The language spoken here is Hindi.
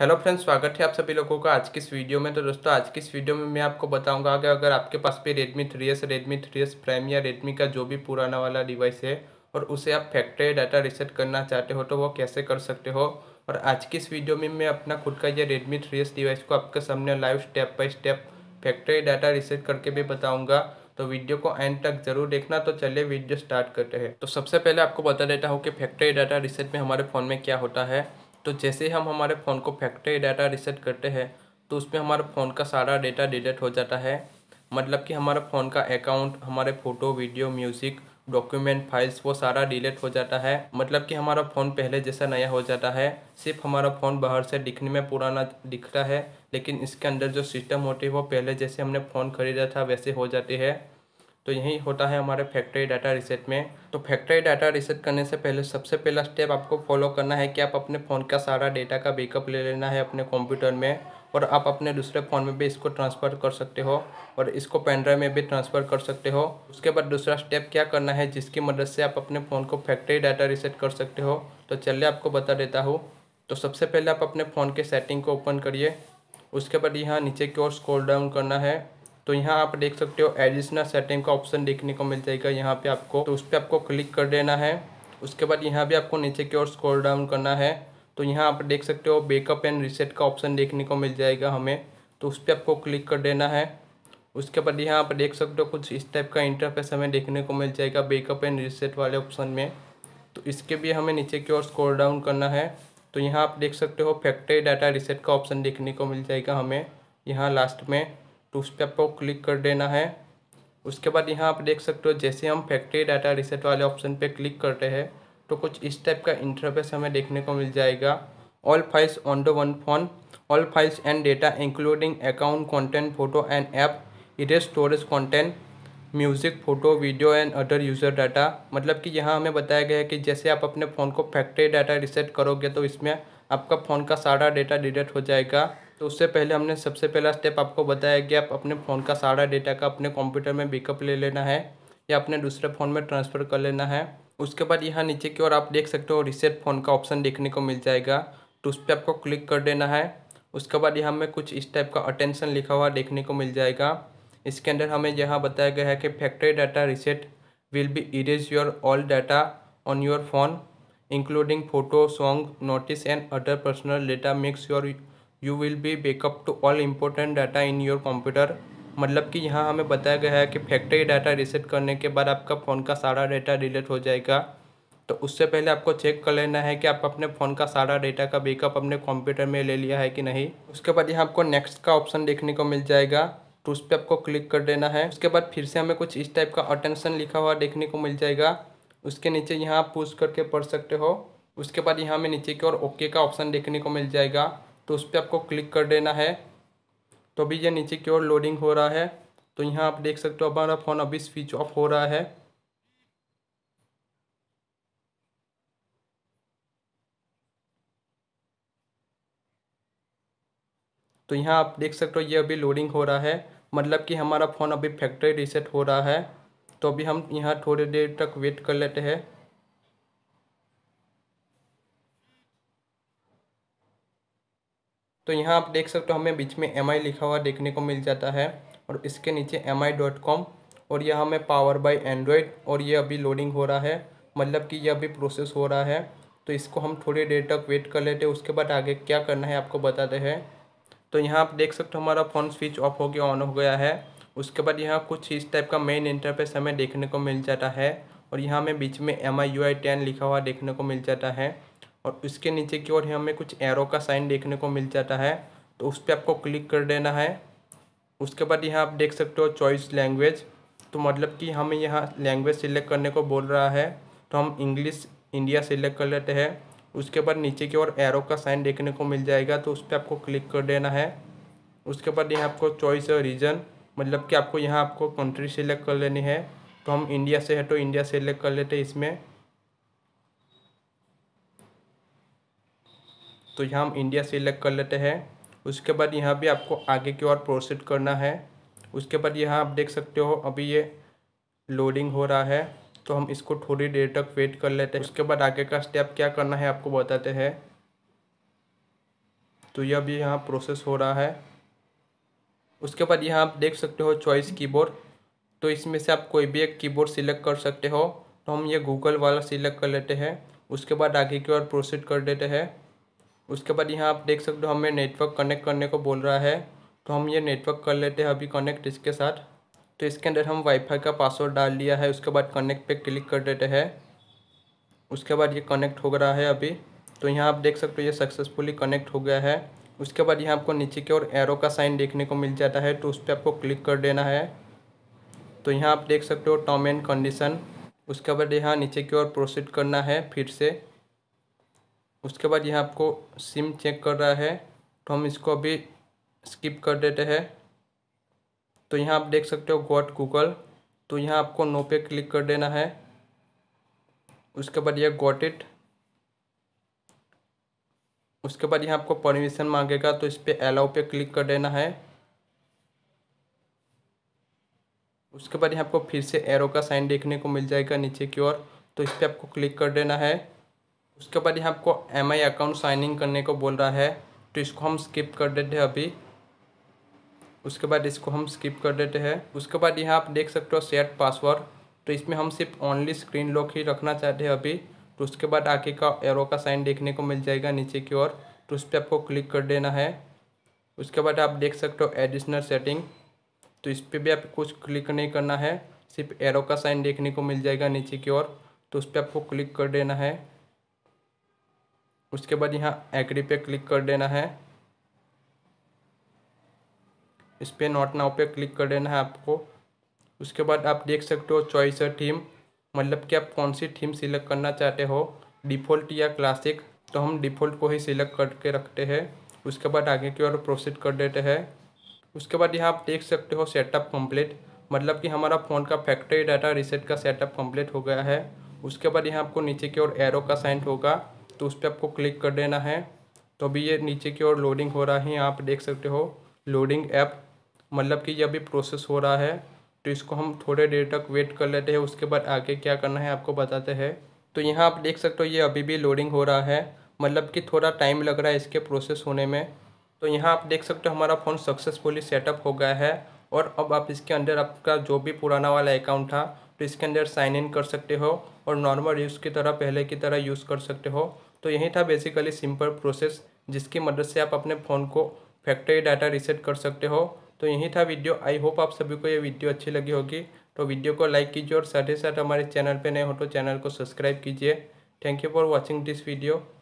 हेलो फ्रेंड्स स्वागत है आप सभी लोगों का आज की इस वीडियो में तो दोस्तों आज की इस वीडियो में मैं आपको बताऊंगा कि अगर आपके पास भी Redmi three S Redmi three S prime या रेडमी का जो भी पुराना वाला डिवाइस है और उसे आप फैक्ट्री डाटा रिसेट करना चाहते हो तो वो कैसे कर सकते हो और आज की इस वीडियो में मैं अपना खुद का यह रेडमी थ्री एस डिवाइस को आपके सामने live step by step factory data reset करके भी बताऊँगा तो वीडियो को एंड तक जरूर देखना तो चलिए वीडियो स्टार्ट करते हैं तो सबसे पहले आपको बता देता हूँ कि फैक्ट्री डाटा रिसेट में हमारे फ़ोन में क्या होता है तो जैसे हम हमारे फ़ोन को फैक्ट्री डाटा रिसेट करते हैं तो उसमें हमारे फ़ोन का सारा डाटा डिलीट हो जाता है मतलब कि हमारे फ़ोन का अकाउंट हमारे photo video music document files वो सारा डिलीट हो जाता है मतलब कि हमारा फ़ोन मतलब पहले जैसा नया हो जाता है सिर्फ हमारा फ़ोन बाहर से दिखने में पुराना दिखता है लेकिन इसके अंदर जो सिस्टम होती है वो पहले जैसे हमने फ़ोन खरीदा था वैसे हो जाती है तो यही होता है हमारे फैक्ट्री डाटा रिसेट में तो फैक्ट्री डाटा रिसेट करने से पहले सबसे पहला स्टेप आपको फॉलो करना है कि आप अपने फ़ोन का सारा डाटा का बैकअप ले लेना है अपने कंप्यूटर में और आप अपने दूसरे फ़ोन में भी इसको ट्रांसफ़र कर सकते हो और इसको पेनड्राइव में भी ट्रांसफ़र कर सकते हो उसके बाद दूसरा स्टेप क्या करना है जिसकी मदद से आप अपने फ़ोन को फैक्ट्री डाटा रिसेट कर सकते हो तो चलिए आपको बता देता हूँ तो सबसे पहले आप अपने फ़ोन के सेटिंग को ओपन करिए उसके बाद यहाँ नीचे की ओर स्क्रॉल डाउन करना है तो यहाँ आप देख सकते हो एडिशनल सेटिंग का ऑप्शन देखने को मिल जाएगा यहाँ पे आपको तो उस पर आपको क्लिक कर देना है उसके बाद यहाँ भी आपको नीचे की ओर स्क्रॉल डाउन करना है तो यहाँ आप देख सकते हो बेकअप एंड रिसेट का ऑप्शन देखने को मिल जाएगा हमें तो उस पर आपको क्लिक कर देना है उसके बाद यहाँ आप देख सकते हो कुछ इस टाइप का इंटरफेस हमें देखने को मिल जाएगा बेकअप एंड रिसेट वाले ऑप्शन में तो इसके भी हमें नीचे की ओर स्क्रॉल डाउन करना है तो यहाँ आप देख सकते हो फैक्ट्री डाटा रिसेट का ऑप्शन देखने को मिल जाएगा हमें यहाँ लास्ट में तो उस पर आपको क्लिक कर देना है उसके बाद यहाँ आप देख सकते हो जैसे हम फैक्ट्री डाटा रिसेट वाले ऑप्शन पे क्लिक करते हैं तो कुछ इस टाइप का इंटरफेस हमें देखने को मिल जाएगा all files on the one phone all files and data including account content photo and app इधर storage content music photo video and other user data मतलब कि यहाँ हमें बताया गया है कि जैसे आप अपने फ़ोन को फैक्ट्री डाटा रिसेट करोगे तो इसमें आपका फ़ोन का सारा डाटा डिलीट हो जाएगा तो उससे पहले हमने सबसे पहला स्टेप आपको बताया कि आप अपने फ़ोन का सारा डेटा का अपने कंप्यूटर में बैकअप ले लेना है या अपने दूसरे फ़ोन में ट्रांसफ़र कर लेना है उसके बाद यहाँ नीचे की ओर आप देख सकते हो रिसेट फ़ोन का ऑप्शन देखने को मिल जाएगा तो उस पर आपको क्लिक कर देना है उसके बाद यहाँ में कुछ इस टाइप का अटेंशन लिखा हुआ देखने को मिल जाएगा इसके अंदर हमें यहाँ बताया गया है कि factory data reset will be erase your all data on your phone including photo song notice and other personal data makes your you will be backup to all important data in your computer मतलब कि यहाँ हमें बताया गया है कि फैक्ट्री डाटा रिसेट करने के बाद आपका फ़ोन का सारा डाटा डिलीट हो जाएगा तो उससे पहले आपको चेक कर लेना है कि आप अपने फ़ोन का सारा डाटा का बेकअप अपने कंप्यूटर में ले लिया है कि नहीं उसके बाद यहाँ आपको नेक्स्ट का ऑप्शन देखने को मिल जाएगा तो उस पर आपको क्लिक कर देना है उसके बाद फिर से हमें कुछ इस टाइप का अटेंशन लिखा हुआ देखने को मिल जाएगा उसके नीचे यहाँ आप पूछ करके पढ़ सकते हो उसके बाद यहाँ में नीचे की ओर ओके का ऑप्शन देखने को मिल जाएगा तो उस पर आपको क्लिक कर देना है तो अभी ये नीचे की ओर लोडिंग हो रहा है तो यहाँ आप देख सकते हो हमारा फ़ोन अभी स्विच ऑफ हो रहा है तो यहाँ आप देख सकते हो ये अभी लोडिंग हो रहा है मतलब कि हमारा फ़ोन अभी फैक्ट्री रीसेट हो रहा है तो अभी हम यहाँ थोड़ी देर तक वेट कर लेते हैं तो यहाँ आप देख सकते हो हमें बीच में एम लिखा हुआ देखने को मिल जाता है और इसके नीचे एम और यह हमें पावर बाई एंड्रॉयड और ये अभी लोडिंग हो रहा है मतलब कि यह अभी प्रोसेस हो रहा है तो इसको हम थोड़ी देर तक वेट कर लेते हैं उसके बाद आगे क्या करना है आपको बताते हैं तो यहाँ आप देख सकते हो हमारा फ़ोन स्विच ऑफ हो गया ऑन हो गया है उसके बाद यहाँ कुछ इस टाइप का मेन इंटरफेस हमें देखने को मिल जाता है और यहाँ हमें बीच में M I U I ten लिखा हुआ देखने को मिल जाता है और उसके नीचे की ओर हमें कुछ एरो का साइन देखने को मिल जाता है तो उस पर आपको क्लिक कर देना है उसके बाद यहाँ आप देख सकते हो चॉइस लैंग्वेज तो मतलब कि हमें यहाँ लैंग्वेज सिलेक्ट करने को बोल रहा है तो हम इंग्लिश इंडिया सिलेक्ट कर लेते हैं उसके बाद नीचे की ओर एरो का साइन देखने को मिल जाएगा तो उस पर आपको क्लिक कर देना है उसके बाद यहाँ आपको चॉइस और रीजन मतलब कि आपको यहाँ आपको कंट्री सिलेक्ट कर लेनी है तो हम इंडिया से है तो इंडिया सेलेक्ट कर लेते हैं इसमें तो यहाँ हम इंडिया सिलेक्ट कर लेते हैं उसके बाद यहाँ भी आपको आगे की ओर प्रोसीड करना है उसके बाद यहाँ आप देख सकते हो अभी ये लोडिंग हो रहा है तो हम इसको थोड़ी देर तक वेट कर लेते हैं उसके बाद आगे का स्टेप क्या करना है आपको बताते हैं तो यह भी यहाँ प्रोसेस हो रहा है उसके बाद यहाँ आप देख सकते हो चॉइस कीबोर्ड तो इसमें से आप कोई भी एक कीबोर्ड सिलेक्ट कर सकते हो तो हम ये गूगल वाला सिलेक्ट कर लेते हैं उसके बाद आगे की ओर प्रोसीड कर देते हैं उसके बाद यहाँ आप देख सकते हो हमें नेटवर्क कनेक्ट करने को बोल रहा है तो हम ये नेटवर्क कर लेते हैं अभी कनेक्ट इसके साथ तो इसके अंदर हम वाईफाई का पासवर्ड डाल लिया है उसके बाद कनेक्ट पे क्लिक कर देते हैं उसके बाद ये कनेक्ट हो रहा है अभी तो यहाँ आप देख सकते हो ये सक्सेसफुली कनेक्ट हो गया है उसके बाद यहाँ आपको नीचे की ओर एरो का साइन देखने को मिल जाता है तो उस पर आपको क्लिक कर देना है तो यहाँ आप देख सकते हो टर्म एंड कंडीशन उसके बाद यहाँ नीचे की ओर प्रोसीड करना है फिर से उसके बाद यहाँ आपको सिम चेक कर रहा है तो हम इसको अभी स्किप कर देते हैं तो यहाँ आप देख सकते हो गॉट गूगल तो यहाँ आपको नो पे क्लिक कर देना है उसके बाद यह गॉट इट उसके बाद यहाँ आपको परमिशन मांगेगा तो इस पर अलाउ पे क्लिक कर देना है उसके बाद यहाँ आपको फिर से एरो का साइन देखने को मिल जाएगा नीचे की ओर तो इस पर आपको क्लिक कर देना है उसके बाद यहाँ आपको एम आई अकाउंट साइनिंग करने को बोल रहा है तो इसको हम स्किप कर देते हैं अभी उसके बाद इसको हम स्किप कर देते हैं उसके बाद यहाँ आप देख सकते हो सेट पासवर्ड तो इसमें हम सिर्फ ओनली स्क्रीन लॉक ही रखना चाहते हैं अभी तो उसके बाद आगे का एरो का साइन देखने को मिल जाएगा नीचे की ओर तो उस पर आपको क्लिक कर देना है उसके बाद आप देख सकते हो एडिशनल सेटिंग तो इस पर भी आप कुछ क्लिक नहीं करना है सिर्फ एरो का साइन देखने को मिल जाएगा नीचे की ओर तो उस पर आपको क्लिक कर देना है उसके बाद यहाँ एग्री पे क्लिक कर देना है इस पर नॉट नाउ पे क्लिक कर देना है आपको उसके बाद आप देख सकते हो चॉइस है थीम मतलब कि आप कौन सी थीम सिलेक्ट करना चाहते हो डिफ़ॉल्ट या क्लासिक तो हम डिफ़ॉल्ट को ही सिलेक्ट करके रखते हैं उसके बाद आगे की ओर प्रोसीड कर देते हैं उसके बाद यहाँ आप देख सकते हो सेटअप कंप्लीट मतलब कि हमारा फ़ोन का फैक्ट्री डाटा रिसेट का सेटअप कंप्लीट हो गया है उसके बाद यहाँ आपको नीचे की ओर एरो का साइन होगा तो उस पर आपको क्लिक कर देना है तो अभी ये नीचे की ओर लोडिंग हो रहा है यहाँ आप देख सकते हो लोडिंग ऐप मतलब कि ये अभी प्रोसेस हो रहा है तो इसको हम थोड़े देर तक वेट कर लेते हैं उसके बाद आगे क्या करना है आपको बताते हैं तो यहाँ आप देख सकते हो ये अभी भी लोडिंग हो रहा है मतलब कि थोड़ा टाइम लग रहा है इसके प्रोसेस होने में तो यहाँ आप देख सकते हो हमारा फ़ोन सक्सेसफुली सेटअप हो गया है और अब आप इसके अंदर आपका जो भी पुराना वाला अकाउंट था तो इसके अंदर साइन इन कर सकते हो और नॉर्मल यूज़ की तरह पहले की तरह यूज़ कर सकते हो तो यही था बेसिकली सिंपल प्रोसेस जिसकी मदद से आप अपने फ़ोन को फैक्ट्री डाटा रिसेट कर सकते हो तो यही था वीडियो आई होप आप सभी को ये वीडियो अच्छी लगी होगी तो वीडियो को लाइक कीजिए और साथ ही साथ हमारे चैनल पे नए हो तो चैनल को सब्सक्राइब कीजिए thank you for watching this video